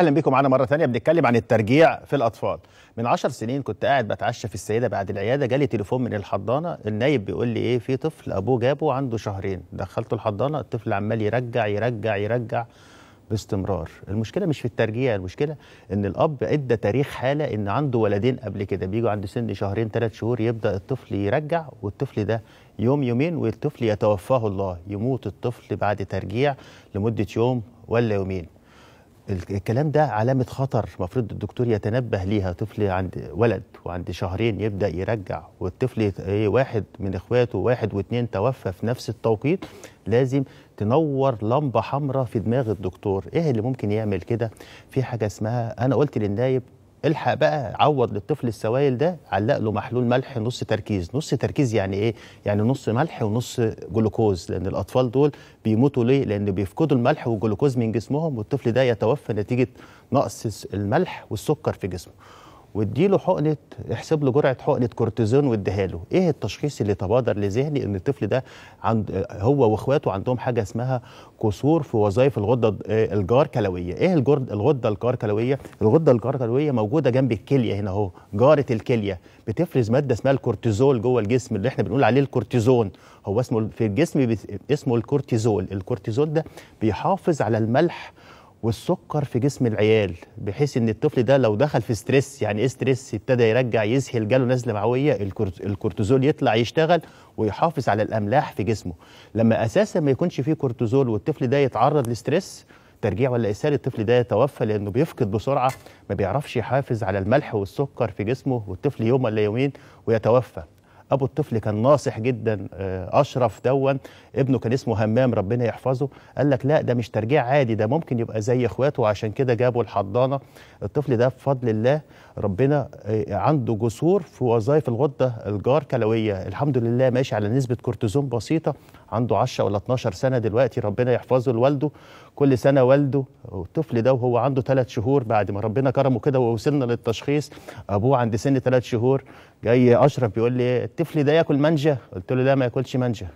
اهلا بيكم معانا مره ثانيه بنتكلم عن الترجيع في الاطفال من 10 سنين كنت قاعد بتعشى في السيده بعد العياده جالي تليفون من الحضانه النايب بيقول لي ايه في طفل ابوه جابه عنده شهرين دخلته الحضانه الطفل عمال يرجع يرجع يرجع باستمرار المشكله مش في الترجيع المشكله ان الاب ادى تاريخ حاله ان عنده ولدين قبل كده بيجوا عند سن شهرين ثلاث شهور يبدا الطفل يرجع والطفل ده يوم يومين والطفل يتوفاه الله يموت الطفل بعد ترجيع لمده يوم ولا يومين الكلام ده علامة خطر المفروض الدكتور يتنبه ليها طفل عند ولد وعند شهرين يبدأ يرجع والطفل إيه، واحد من اخواته واحد واثنين توفى في نفس التوقيت لازم تنور لمبة حمراء في دماغ الدكتور ايه اللي ممكن يعمل كده في حاجة اسمها انا قلت للنايب الحق بقى عوض للطفل السوائل ده علق له محلول ملح نص تركيز نص تركيز يعني ايه يعني نص ملح ونص جلوكوز لان الاطفال دول بيموتوا ليه لان بيفقدوا الملح والجلوكوز من جسمهم والطفل ده يتوفى نتيجه نقص الملح والسكر في جسمه واديله حقنه احسب له جرعه حقنه كورتيزون واديها له ايه التشخيص اللي تبادر لذهني ان الطفل ده عند هو واخواته عندهم حاجه اسمها كسور في وظائف الغده آه، الجار كلويه ايه الغده الجار كلويه الغده الجار كلويه موجوده جنب الكليه هنا اهو جاره الكليه بتفرز ماده اسمها الكورتيزول جوه الجسم اللي احنا بنقول عليه الكورتيزون هو اسمه في الجسم اسمه الكورتيزول الكورتيزول ده بيحافظ على الملح والسكر في جسم العيال بحيث ان الطفل ده لو دخل في ستريس يعني ايه ستريس ابتدى يرجع يسهل جاله نزله معويه الكورتيزول يطلع يشتغل ويحافظ على الاملاح في جسمه لما اساسا ما يكونش فيه كورتيزول والطفل ده يتعرض لستريس ترجيع ولا اسهال الطفل ده يتوفى لانه بيفقد بسرعه ما بيعرفش يحافظ على الملح والسكر في جسمه والطفل يوم ولا يومين ويتوفى ابو الطفل كان ناصح جدا آه، اشرف دون ابنه كان اسمه همام ربنا يحفظه قال لك لا ده مش ترجيع عادي ده ممكن يبقى زي اخواته عشان كده جابوا الحضانه الطفل ده بفضل الله ربنا آه، عنده جسور في وظائف الغده الجار كلويه الحمد لله ماشي على نسبه كورتيزون بسيطه عنده 10 ولا 12 سنه دلوقتي ربنا يحفظه لوالده كل سنه والده والطفل ده وهو عنده 3 شهور بعد ما ربنا كرمه كده ووصلنا للتشخيص ابوه عند سن 3 شهور جاي اشرف بيقول لي الطفل ده ياكل منجا قلت له لا ما ياكلش منجا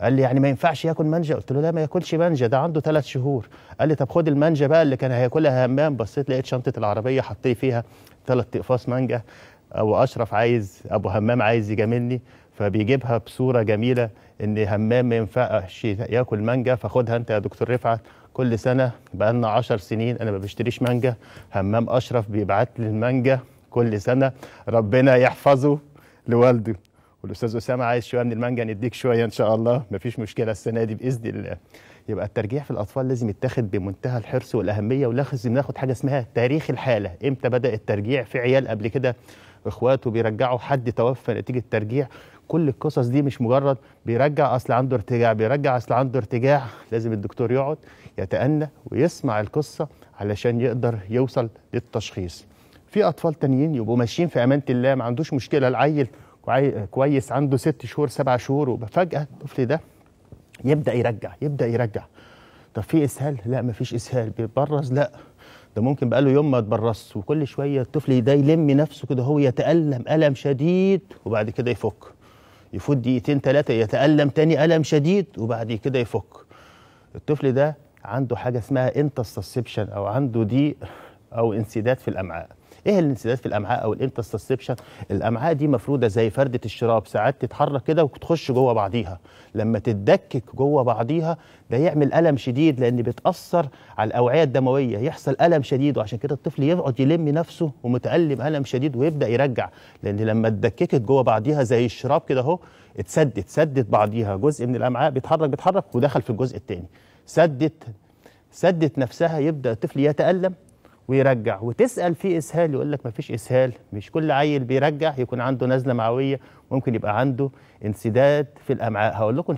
قال لي يعني ما ينفعش ياكل منجا قلت له لا ما ياكلش منجا ده عنده ثلاث شهور قال لي طب خد المنجا بقى اللي كان هياكلها همام بصيت لقيت شنطه العربيه حطيت لي فيها ثلاث اقفاص مانجا ابو اشرف عايز ابو همام عايز يجاملني فبيجيبها بصوره جميله ان همام ما ينفعش ياكل مانجا فخدها انت يا دكتور رفعت كل سنه بقى لنا 10 سنين انا ما بشتريش مانجا همام اشرف بيبعت لي المانجا كل سنه ربنا يحفظه لوالده والاستاذ اسامه عايز شويه من المانجا نديك شويه ان شاء الله مفيش مشكله السنه دي باذن الله يبقى الترجيع في الاطفال لازم يتاخد بمنتهى الحرص والاهميه ولازم ناخد حاجه اسمها تاريخ الحاله امتى بدا الترجيع في عيال قبل كده اخواته بيرجعوا حد توفى نتيجه ترجيع كل القصص دي مش مجرد بيرجع اصل عنده ارتجاع بيرجع اصل عنده ارتجاع لازم الدكتور يقعد يتأنى ويسمع القصه علشان يقدر يوصل للتشخيص في اطفال تانيين يبقوا ماشيين في امانه الله ما عندوش مشكله العيل كويس عنده ست شهور سبع شهور وفجاه الطفل ده يبدا يرجع يبدا يرجع طب في اسهال لا ما فيش اسهال بيتبرز لا ده ممكن بقاله يوم ما اتبرزش وكل شويه الطفل ده يلم نفسه كده هو يتالم الم شديد وبعد كده يفك يفوت دقيقتين ثلاثه يتالم تاني الم شديد وبعد كده يفك الطفل ده عنده حاجه اسمها انتسسبشن او عنده ضيق او انسداد في الامعاء ايه الانسداد في الامعاء او الانترسبشن الامعاء دي مفروده زي فرده الشراب ساعات تتحرك كده وتخش جوه بعضيها لما تتدكك جوه بعضيها ده يعمل الم شديد لان بتاثر على الاوعيه الدمويه يحصل الم شديد وعشان كده الطفل يقعد يلم نفسه ومتالم الم شديد ويبدا يرجع لان لما اتدككت جوه بعضيها زي الشراب كده اهو اتسدت سدت بعضيها جزء من الامعاء بيتحرك بيتحرك ودخل في الجزء الثاني سدت سدت نفسها يبدا الطفل يتالم ويرجع وتسال في اسهال يقول لك مفيش اسهال مش كل عيل بيرجع يكون عنده نزله معويه ممكن يبقى عنده انسداد في الامعاء هقول لكم